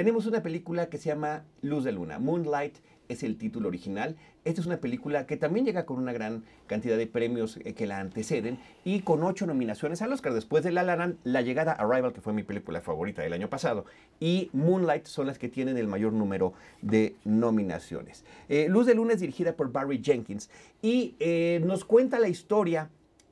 Tenemos una película que se llama Luz de Luna, Moonlight es el título original. Esta es una película que también llega con una gran cantidad de premios eh, que la anteceden y con ocho nominaciones al Oscar. Después de La Laran, La Llegada, Arrival, que fue mi película favorita del año pasado, y Moonlight son las que tienen el mayor número de nominaciones. Eh, Luz de Luna es dirigida por Barry Jenkins y eh, nos cuenta la historia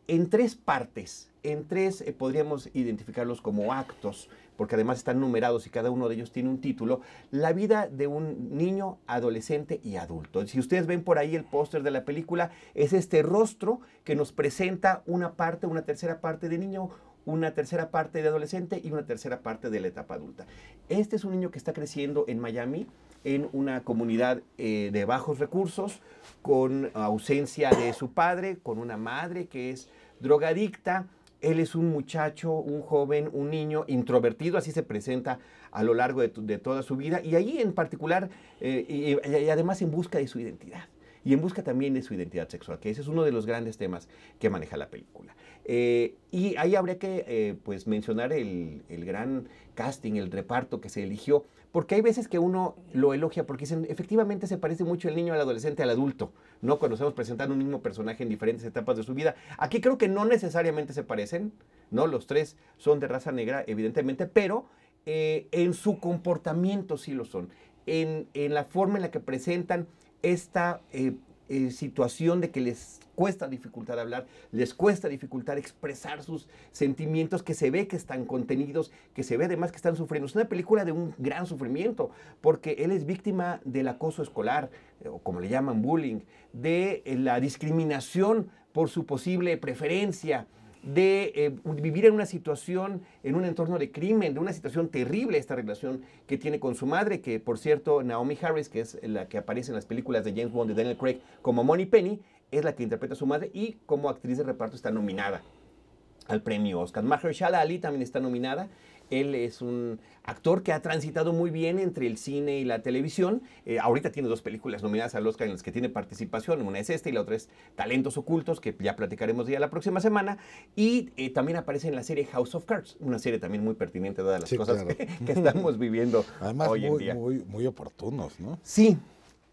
en tres partes, en tres podríamos identificarlos como actos porque además están numerados y cada uno de ellos tiene un título, la vida de un niño, adolescente y adulto. Si ustedes ven por ahí el póster de la película, es este rostro que nos presenta una parte, una tercera parte de niño, una tercera parte de adolescente y una tercera parte de la etapa adulta. Este es un niño que está creciendo en Miami, en una comunidad eh, de bajos recursos, con ausencia de su padre, con una madre que es drogadicta, él es un muchacho, un joven, un niño introvertido, así se presenta a lo largo de, toda su vida y ahí en particular, eh, y además en busca de su identidad y en busca también de su identidad sexual, que ese es uno de los grandes temas que maneja la película. Eh, y ahí habría que eh, pues mencionar el, gran casting, el reparto que se eligió, porque hay veces que uno lo elogia porque dicen, efectivamente se parece mucho el niño al adolescente, al adulto, ¿no? Cuando estamos presentando un mismo personaje en diferentes etapas de su vida. Aquí creo que no necesariamente se parecen, ¿no? Los tres son de raza negra, evidentemente, pero eh, en su comportamiento sí lo son. En, en la forma en la que presentan esta eh, eh, situación de que les cuesta dificultad hablar, les cuesta dificultad expresar sus sentimientos, que se ve que están contenidos, que se ve además que están sufriendo. Es una película de un gran sufrimiento, porque él es víctima del acoso escolar, o como le llaman bullying, de eh, la discriminación por su posible preferencia, de eh, vivir en una situación, en un entorno de crimen, de una situación terrible esta relación que tiene con su madre, que por cierto Naomi Harris, que es la que aparece en las películas de James Bond de Daniel Craig como Money Penny, es la que interpreta a su madre y como actriz de reparto está nominada al premio Oscar. Mahershala Ali también está nominada él es un actor que ha transitado muy bien entre el cine y la televisión. Eh, ahorita tiene dos películas nominadas al Oscar en las que tiene participación. Una es esta y la otra es Talentos Ocultos, que ya platicaremos ya la próxima semana. Y eh, también aparece en la serie House of Cards, una serie también muy pertinente dadas las cosas que, estamos viviendo hoy en día. Muy, muy oportunos, ¿no? Sí,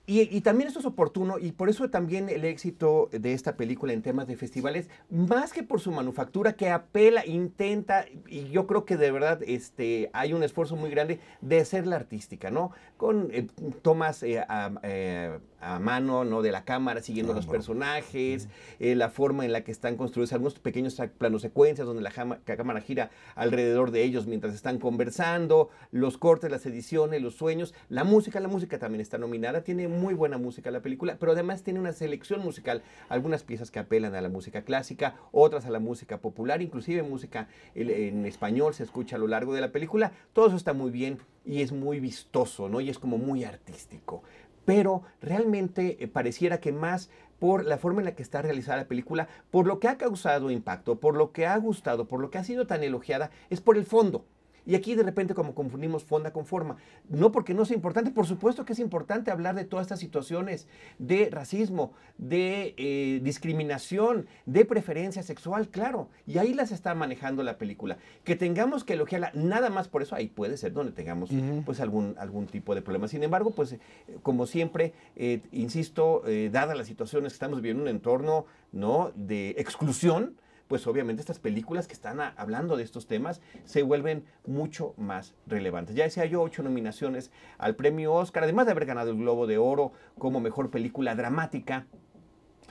y, también esto es oportuno y por eso también el éxito de esta película en temas de festivales, más que por su manufactura que apela, intenta, y yo creo que de verdad este, hay un esfuerzo muy grande de hacerla artística, ¿no? Con eh, tomas... Eh, eh, a mano, ¿no? De la cámara, siguiendo los personajes, eh, la forma en la que están construidos algunos pequeños planos secuencias donde la, la cámara gira alrededor de ellos mientras están conversando, los cortes, las ediciones, los sueños, la música, la música también está nominada, tiene muy buena música la película, pero además tiene una selección musical, algunas piezas que apelan a la música clásica, otras a la música popular, inclusive música en español se escucha a lo largo de la película, todo eso está muy bien y es muy vistoso, ¿no? Y es como muy artístico pero realmente eh, pareciera que más por la forma en la que está realizada la película, por lo que ha causado impacto, por lo que ha gustado, por lo que ha sido tan elogiada, es por el fondo. Y aquí de repente como confundimos fonda con forma. No porque no sea importante, por supuesto que es importante hablar de todas estas situaciones de racismo, de eh, discriminación, de preferencia sexual, claro. Y ahí las está manejando la película. Que tengamos que elogiarla nada más por eso, ahí puede ser donde tengamos pues algún, algún tipo de problema. Sin embargo, pues eh, como siempre, eh, insisto, dadas las situaciones que estamos viviendo en un entorno ¿no? de exclusión, pues obviamente estas películas que están hablando de estos temas se vuelven mucho más relevantes. Ya decía yo, ocho nominaciones al premio Oscar, además de haber ganado el Globo de Oro como mejor película dramática.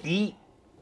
Y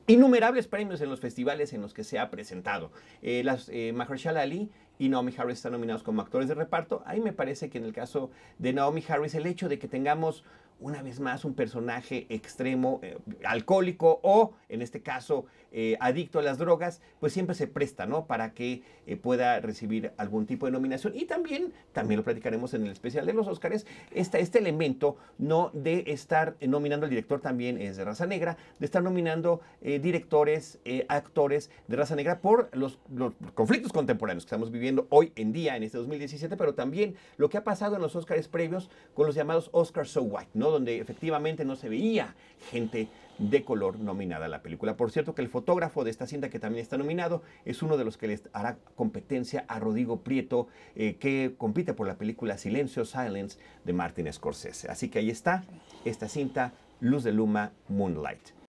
innumerables premios en los festivales en los que se ha presentado. Eh, las, eh, Ali y Naomi Harris están nominados como actores de reparto. Ahí me parece que en el caso de Naomi Harris, el hecho de que tengamos una vez más un personaje extremo, eh, alcohólico o, en este caso, eh, adicto a las drogas, pues siempre se presta, ¿no? Para que eh, pueda recibir algún tipo de nominación. Y también, también lo platicaremos en el especial de los Óscares, este elemento, ¿no? De estar nominando al director también es de raza negra, de estar nominando directores, actores de raza negra por los, conflictos contemporáneos que estamos viviendo hoy en día, en este 2017, pero también lo que ha pasado en los Óscares previos con los llamados Oscar So White, ¿no? donde efectivamente no se veía gente de color nominada a la película. Por cierto que el fotógrafo de esta cinta que también está nominado es uno de los que les hará competencia a Rodrigo Prieto eh, que compite por la película Silencio Silence de Martin Scorsese. Así que ahí está esta cinta Luz de Luma Moonlight.